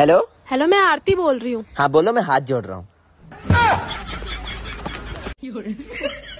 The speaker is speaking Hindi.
हेलो हेलो मैं आरती बोल रही हूँ हाँ बोलो मैं हाथ जोड़ रहा हूँ